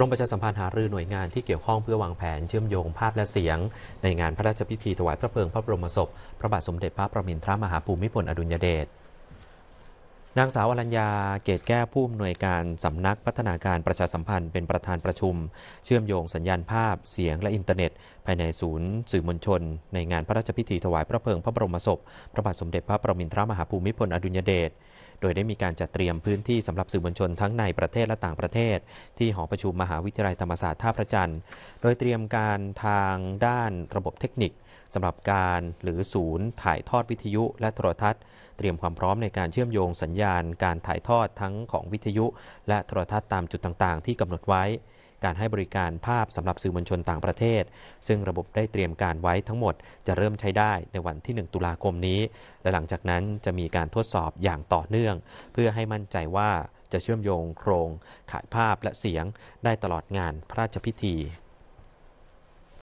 รมประชาสัมพันธ์หารือหน่วยงานที่เกี่ยวข้องเพื่อวางแผนเชื่อมโยงภาพและเสียงในงานพระราชพิธีถวายพระเพลิงพระบรมศพ พระบาทสมเด็จพระประมินทรมหาภูมิพลอดุลยเดชนางสาวอรัญญาเกตแก้วผู้อำนวยการสำนักพัฒนาการประชาสัมพันธ์เป็นประธานประชุมเชื่อมโยงสัญญาณภาพเสียงและอินเทอร์เน็ต ภายในศูนย์สื่อมวลชนในงานพระราชพิธีถวายพระเพลิงพระบรมศพ พระบาทสมเด็จพระประมินทรมหาภูมิพลอดุลยเดช โดยได้มีการจัดเตรียมพื้นที่สำหรับสื่อมวลชนทั้งในประเทศและต่างประเทศ ที่หอประชุมมหาวิทยาลัยธรรมศาสตร์ท่าพระจันทร์ โดยเตรียมการทางด้านระบบเทคนิคสำหรับการหรือศูนย์ ถ่ายทอดวิทยุและโทรทัศน์ เตรียมความพร้อมในการเชื่อมโยงสัญญาาณการถ่ายทอดทั้งของวิทยุและโทรทัศน์ตามจุดต่างๆ ที่กำหนดไว้ การให้บริการภาพสำหรับสื่อมวลชนต่างประเทศ ซึ่งระบบได้เตรียมการไว้ทั้งหมดจะเริ่มใช้ได้ในวันที่ 1 ตุลาคมนี้ และหลังจากนั้นจะมีการทดสอบอย่างต่อเนื่อง เพื่อให้มั่นใจว่าจะเชื่อมโยงโครง ขายภาพและเสียงได้ตลอดงานพระราชพิธี